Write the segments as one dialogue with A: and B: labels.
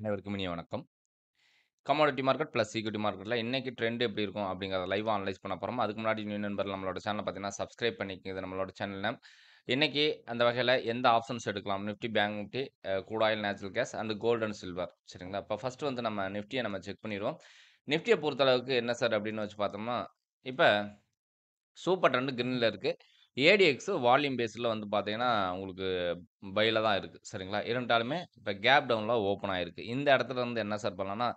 A: அனைவருக்கும் இனிய வணக்கம் கமாடிட்டி மார்க்கெட் ப்ளஸ் ஈக்விட்டி மார்க்கெட்டில் இன்றைக்கி ட்ரெண்ட் எப்படி இருக்கும் அப்படிங்கிறத லைவாக அனலைஸ் பண்ண போகிறோம் அதுக்கு முன்னாடி நியூ நண்பர் நம்மளோட சேனல் பார்த்தீங்கன்னா சப்ஸ்கிரைப் பண்ணிக்கிறது நம்மளோட சேனலில் இன்றைக்கி அந்த வகையில் எந்த ஆப்ஷன்ஸ் எடுக்கலாம் நிஃப்டி பேங்க் நிஃப்டி கூடாயில் natural gas and gold and silver சரிங்களா இப்போ ஃபஸ்ட்டு வந்து நம்ம நிஃப்டியை நம்ம செக் பண்ணிடுவோம் நிஃப்டியை பொறுத்தளவுக்கு என்ன சார் அப்படின்னு வச்சு பார்த்தோம்னா இப்போ சூப்பர் ட்ரெண்டு க்ரீனில் இருக்குது ஏடிஎக்ஸு வால்யூம் பேஸில் வந்து பார்த்தீங்கன்னா உங்களுக்கு பையில் தான் இருக்குது சரிங்களா இரண்டாலுமே இப்போ கேப் டவுனில் ஓப்பன் ஆகிருக்கு இந்த இடத்துல வந்து என்ன சார் பண்ணலாம்னா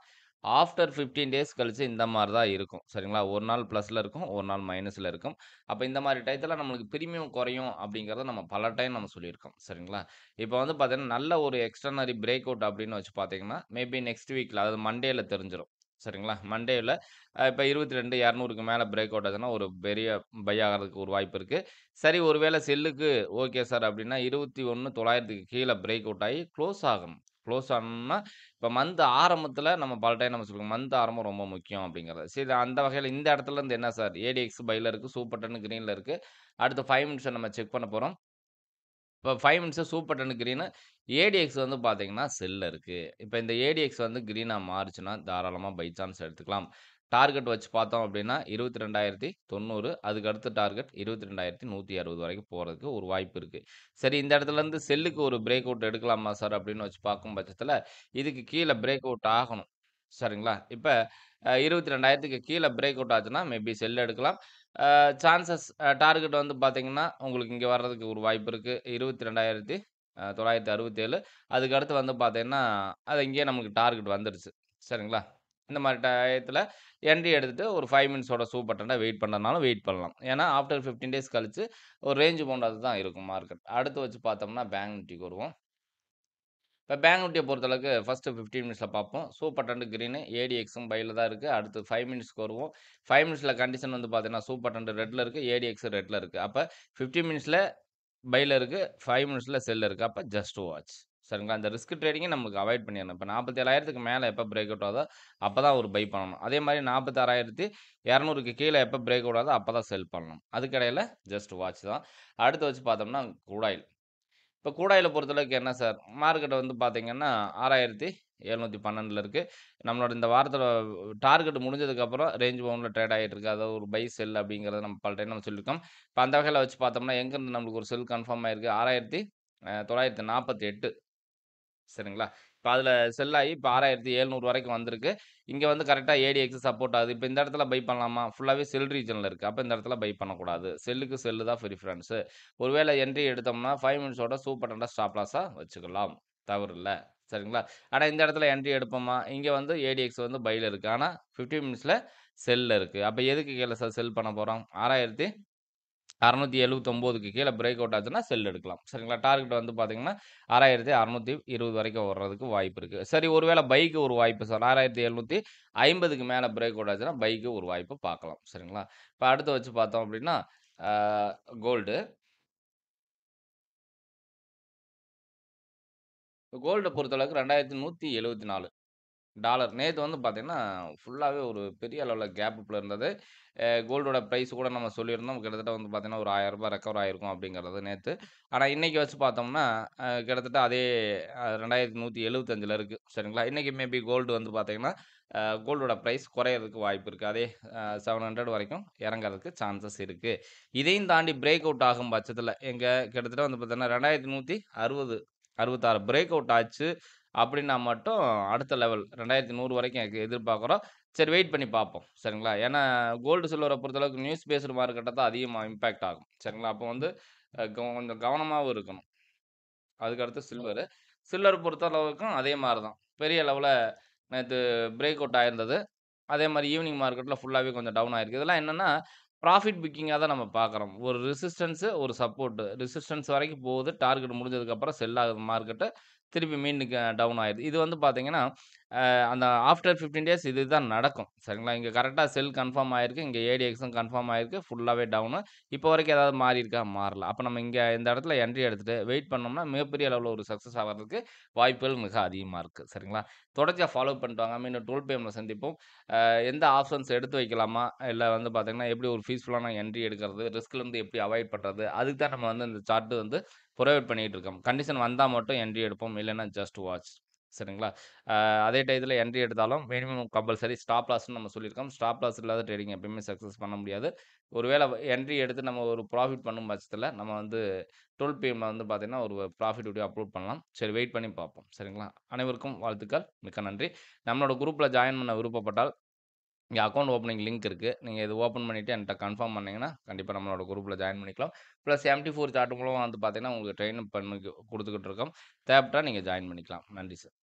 A: ஆஃப்டர் ஃபிஃப்டீன் டேஸ் கழித்து இந்த மாதிரி தான் இருக்கும் சரிங்களா ஒரு நாள் ப்ளஸில் இருக்கும் ஒரு நாள் மைனஸில் இருக்கும் அப்போ இந்த மாதிரி டயத்தில் நம்மளுக்கு பிரீமியம் குறையும் அப்படிங்கிறத நம்ம பல டைம் நம்ம சொல்லியிருக்கோம் சரிங்களா இப்போ வந்து பார்த்தீங்கன்னா நல்ல ஒரு எக்ஸ்டர்னரி பிரேக் அவுட் அப்படின்னு வச்சு பார்த்தீங்கன்னா மேபி நெக்ஸ்ட் வீக்கில் அதாவது மண்டேயில் தெரிஞ்சிடும் சரிங்களா மண்டேவில் இப்போ இருபத்தி ரெண்டு இரநூறுக்கு மேலே பிரேக் அவுட் ஆச்சுன்னா ஒரு பெரிய பை ஆகிறதுக்கு ஒரு வாய்ப்பு இருக்குது சரி ஒருவேளை செல்லுக்கு ஓகே சார் அப்படின்னா இருபத்தி ஒன்று தொள்ளாயிரத்துக்கு கீழே பிரேக் அவுட் ஆகி க்ளோஸ் ஆகணும் க்ளோஸ் ஆனோம்னா இப்போ மந்த் ஆரம்பத்தில் நம்ம பல டைம் நம்ம சொல்லுவோம் மந்த் ஆரம்பம் ரொம்ப முக்கியம் அப்படிங்கிறது சரி அந்த வகையில் இந்த இடத்துல இருந்து என்ன சார் ஏடிஎக்ஸ் பையில் இருக்குது சூப்பர் டன் க்ரீனில் இருக்குது அடுத்து ஃபைவ் மினிட்ஸை நம்ம செக் பண்ண போகிறோம் இப்போ ஃபைவ் மினிட்ஸில் சூப்பர் டென் க்ரீனு ஏடிஎக்ஸ் வந்து பார்த்தீங்கன்னா செல்லில் இருக்குது இப்போ இந்த ஏடிஎக்ஸ் வந்து க்ரீனாக மாறுச்சுன்னா தாராளமாக பை சான்ஸ் எடுத்துக்கலாம் டார்கெட் வச்சு பார்த்தோம் அப்படின்னா இருபத்தி ரெண்டாயிரத்தி தொண்ணூறு அதுக்கு அடுத்த டார்கெட் இருபத்தி ரெண்டாயிரத்தி நூற்றி அறுபது வரைக்கும் போகிறதுக்கு ஒரு வாய்ப்பு இருக்குது சரி இந்த இடத்துலேருந்து செல்லுக்கு ஒரு பிரேக் அவுட் எடுக்கலாமா சார் அப்படின்னு வச்சு பார்க்கும் பட்சத்தில் இதுக்கு கீழே பிரேக் அவுட் ஆகணும் சரிங்களா இப்போ இருபத்தி ரெண்டாயிரத்துக்கு கீழே பிரேக் அவுட் ஆச்சுன்னா மேபி செல் எடுக்கலாம் சான்சஸ் டார்கெட் வந்து பார்த்தீங்கன்னா உங்களுக்கு இங்கே வர்றதுக்கு ஒரு வாய்ப்பு இருக்குது இருபத்தி ரெண்டாயிரத்தி தொள்ளாயிரத்தி அறுபத்தேழு அதுக்கடுத்து வந்து பார்த்தீங்கன்னா அது இங்கேயே நமக்கு டார்கெட் வந்துடுச்சு சரிங்களா இந்த மாதிரி டயத்தில் என்ட்ரி எடுத்துகிட்டு ஒரு ஃபைவ் மினிட்ஸோட சூ பட்டனை வெயிட் பண்ணுறதுனாலும் வெயிட் பண்ணலாம் ஏன்னா ஆஃப்டர் ஃபிஃப்டீன் டேஸ் கழித்து ஒரு ரேஞ்சு போன்றது தான் இருக்கும் மார்க்கெட் அடுத்து வச்சு பார்த்தோம்னா பேங்க் நிஃப்டிக்கு வருவோம் இப்போ பேங்க் நிஃப்டியை பொறுத்தளவுக்கு ஃபஸ்ட்டு ஃபிஃப்டின் மினிட்ஸில் பார்ப்போம் சூப்பர் டண்டு க்ரீனு ஏடிஎக்ஸும் பையில் தான் இருக்குது அடுத்து ஃபைவ் மினிட்ஸ்க்கு வருவோம் ஃபைவ் மினிட்ஸில் கண்டிஷன் வந்து பார்த்தீங்கன்னா சூப்பர் டண்டு ரெட்டில் இருக்குது ஏடிஎக்ஸ் ரெட்டில் இருக்குது அப்போ ஃபிஃப்டின் மினிட்ஸில் பையில் இருக்குது ஃபைவ் மினிட்ஸில் செல் இருக்குது அப்போ ஜஸ்ட் வாட்ச் சரிங்களா அந்த ரிஸ்க் ட்ரேடிங்கை நமக்கு அவாய்ட் பண்ணிடணும் இப்போ நாற்பத்தி ஏழாயிரத்துக்கு மேலே எப்போ பிரேக் அவுட் ஆகுதோ அப்போ தான் ஒரு பை பண்ணணும் அதே மாதிரி நாற்பத்தாறாயிரத்தி இரநூறுக்கு கீழே எப்போ பிரேக் அவுட் ஆகுதோ அப்போ தான் செல் பண்ணணும் அதுக்கடையில் ஜஸ்ட் வாட்ச் தான் அடுத்து வச்சு பார்த்தோம்னா குடாயில் இப்போ கூடாயில் பொறுத்தளவுக்கு என்ன சார் மார்க்கெட்டை வந்து பார்த்தீங்கன்னா ஆறாயிரத்தி எழுநூற்றி பன்னெண்டில் இருக்குது நம்மளோட இந்த வாரத்தில் டார்கெட் முடிஞ்சதுக்கப்புறம் ரேஞ்ச் பவுனில் ட்ரேட் ஆகிட்டு இருக்குது அதாவது ஒரு பை செல் அப்படிங்கிறத நம்ம பல டைம் நம்ம சொல்லியிருக்கோம் இப்போ அந்த வகையில் வச்சு பார்த்தோம்னா எங்கேருந்து நம்மளுக்கு ஒரு செல் கன்ஃபார்ம் ஆயிருக்கு ஆறாயிரத்தி தொள்ளாயிரத்தி நாற்பத்தி எட்டு சரிங்களா இப்போ அதில் செல்லாகி இப்போ ஆறாயிரத்தி எழுநூறு வரைக்கும் வந்திருக்கு இங்கே வந்து கரெக்டாக ஏடிஎக்ஸ் சப்போர்ட் ஆகுது இப்போ இந்த இடத்துல பை பண்ணலாமா ஃபுல்லாகவே செல் ரீஜனில் இருக்குது அப்போ இந்த இடத்துல பை பண்ணக்கூடாது செல்லுக்கு செல்லு தான் ப்ரிஃபரன்ஸு ஒருவேளை என்ட்ரி எடுத்தோம்னா ஃபைவ் மினிட்ஸோட சூப்பர் டண்டா ஸ்டாப் லாஸாக வச்சுக்கலாம் தவறு இல்லை சரிங்களா ஆனால் இந்த இடத்துல என்ட்ரி எடுப்போமா இங்கே வந்து ஏடிஎக்ஸ் வந்து பையில் இருக்குது ஆனால் ஃபிஃப்டி மினிட்ஸில் செல்லில் இருக்குது அப்போ எதுக்கு கீழே சார் செல் பண்ண போகிறோம் ஆறாயிரத்தி அறநூற்றி எழுபத்தொம்போதுக்கு கீழே பிரேக் அவுட் ஆச்சுன்னா செல் எடுக்கலாம் சரிங்களா டார்கெட் வந்து பார்த்தீங்கன்னா ஆறாயிரத்தி அறநூற்றி இருபது வரைக்கும் வர்றதுக்கு வாய்ப்பு இருக்குது சரி ஒருவேளை பைக்கு ஒரு வாய்ப்பு சார் ஆறாயிரத்தி எழுநூற்றி ஐம்பதுக்கு மேலே பிரேக் அவுட் ஆச்சுன்னா பைக்கு ஒரு வாய்ப்பு பார்க்கலாம் சரிங்களா இப்போ அடுத்து வச்சு பார்த்தோம் அப்படின்னா கோல்டு கோல்டை பொறுத்தளவுக்கு ரெண்டாயிரத்தி நூற்றி எழுபத்தி நாலு டாலர் நேற்று வந்து பார்த்திங்கன்னா ஃபுல்லாகவே ஒரு பெரிய அளவில் கேப்புல இருந்தது கோல்டோட ப்ரைஸ் கூட நம்ம சொல்லியிருந்தோம் கிட்டத்தட்ட வந்து பார்த்திங்கன்னா ஒரு ஆயிரம் ரூபாய் ரெக்கவர் ஆகிருக்கும் அப்படிங்கிறது நேற்று ஆனால் இன்றைக்கி வச்சு பார்த்தோம்னா கிட்டத்தட்ட அதே ரெண்டாயிரத்தி நூற்றி எழுபத்தஞ்சில் இருக்குது சரிங்களா இன்றைக்கி மேபி கோல்டு வந்து பார்த்திங்கன்னா கோல்டோட ப்ரைஸ் குறையிறதுக்கு வாய்ப்பு இருக்குது அதே செவன் ஹண்ட்ரட் வரைக்கும் இறங்கிறதுக்கு சான்சஸ் இருக்குது இதையும் தாண்டி பிரேக் அவுட் ஆகும் பட்சத்தில் எங்கள் கிட்டத்தட்ட வந்து பார்த்திங்கன்னா ரெண்டாயிரத்தி நூற்றி அறுபது அறுபத்தாறு பிரேக் அவுட் ஆச்சு அப்படின்னா மட்டும் அடுத்த லெவல் ரெண்டாயிரத்தி நூறு வரைக்கும் எதிர்பார்க்குறோம் சரி வெயிட் பண்ணி பார்ப்போம் சரிங்களா ஏன்னா கோல்டு சில்வரை பொறுத்தளவுக்கு நியூஸ் பேசுகிற மார்க்கெட்டை தான் அதிகமாக இம்பேக்ட் ஆகும் சரிங்களா அப்போ வந்து கொஞ்சம் கவனமாகவும் இருக்கணும் அதுக்கடுத்து சில்வரு சில்வர் பொறுத்த அளவுக்கும் அதே மாதிரி தான் பெரிய லெவலில் நேற்று பிரேக் அவுட் ஆயிருந்தது அதே மாதிரி ஈவினிங் மார்க்கெட்டில் ஃபுல்லாகவே கொஞ்சம் டவுன் ஆயிருக்கு இதெல்லாம் என்னென்னா ப்ராஃபிட் புக்கிங்காக தான் நம்ம பார்க்குறோம் ஒரு ரெசிஸ்டன்ஸு ஒரு சப்போர்ட்டு ரெசிஸ்டன்ஸ் வரைக்கும் போகுது டார்கெட் முடிஞ்சதுக்கப்புறம் செல் ஆகுது மார்க்கெட்டு திருப்பி மீனுக்கு டவுன் ஆயிடுது இது வந்து பார்த்தீங்கன்னா அந்த ஆஃப்டர் ஃபிஃப்டீன் டேஸ் இது தான் நடக்கும் சரிங்களா இங்கே கரெக்டாக செல் கன்ஃபார்ம் ஆயிருக்கு இங்கே ஏடிஎக்ஸும் கன்ஃபார்ம் ஆயிருக்கு ஃபுல்லாகவே டவுனு இப்போ வரைக்கும் ஏதாவது மாறி இருக்கா மாறல அப்போ நம்ம இங்கே இந்த இடத்துல என்ட்ரி எடுத்துகிட்டு வெயிட் பண்ணோம்னா மிகப்பெரிய அளவில் ஒரு சக்ஸஸ் ஆகிறதுக்கு வாய்ப்புகள் மிக அதிகமாக இருக்குது சரிங்களா தொடர்ச்சியாக ஃபாலோ பண்ணிட்டு வாங்க மீண்டும் டோல் பேமில் சந்திப்போம் எந்த ஆப்ஷன்ஸ் எடுத்து வைக்கலாமா இல்லை வந்து பார்த்திங்கன்னா எப்படி ஒரு ஃபீஸ்ஃபுல்லான என்ட்ரி எடுக்கிறது ரிஸ்க்லேருந்து எப்படி அவாய்ட் பண்ணுறது அதுக்கு தான் நம்ம வந்து இந்த சார்ட்டு வந்து ப்ரொவைட் பண்ணிகிட்டு இருக்கோம் கண்டிஷன் வந்தால் மட்டும் என்ட்ரி எடுப்போம் இல்லைன்னா ஜஸ்ட் வாட்ச் சரிங்களா அதே டைத்தில் என்ட்ரி எடுத்தாலும் மினிமம் கம்பல்சரி ஸ்டாப் லாஸ்ன்னு நம்ம சொல்லியிருக்கோம் ஸ்டாப் லாஸ் இல்லாத ட்ரேடிங் எப்பயுமே சக்ஸஸ் பண்ண முடியாது ஒருவேளை என்ட்ரி எடுத்து நம்ம ஒரு ப்ராஃபிட் பண்ணும் பட்சத்தில் நம்ம வந்து டுவெல் பிஎம்மில் வந்து பார்த்திங்கன்னா ஒரு ப்ராஃபிட் வீடியோ அப்லோட் பண்ணலாம் சரி வெயிட் பண்ணி பார்ப்போம் சரிங்களா அனைவருக்கும் வாழ்த்துக்கள் மிக்க நன்றி நம்மளோட குரூப்பில் ஜாயின் பண்ண விருப்பப்பட்டால் இங்கே அக்கௌண்ட் ஓப்பனிங் லிங்க் இருக்குது நீங்கள் இது ஓப்பன் பண்ணிவிட்டு என்கிட்ட கன்ஃபார்ம் பண்ணிங்கன்னா கண்டிப்பாக நம்மளோட குரூப்பில் ஜாயின் பண்ணிக்கலாம் ப்ளஸ் எம்டி ஃபோர் சார்ட் மூலம் வந்து பார்த்தீங்கன்னா உங்களுக்கு ட்ரெயின் பண்ணி கொடுத்துக்கிட்டு இருக்கோம் தேவைப்பட்டால் நீங்கள் ஜாயின் பண்ணிக்கலாம் நன்றி சார்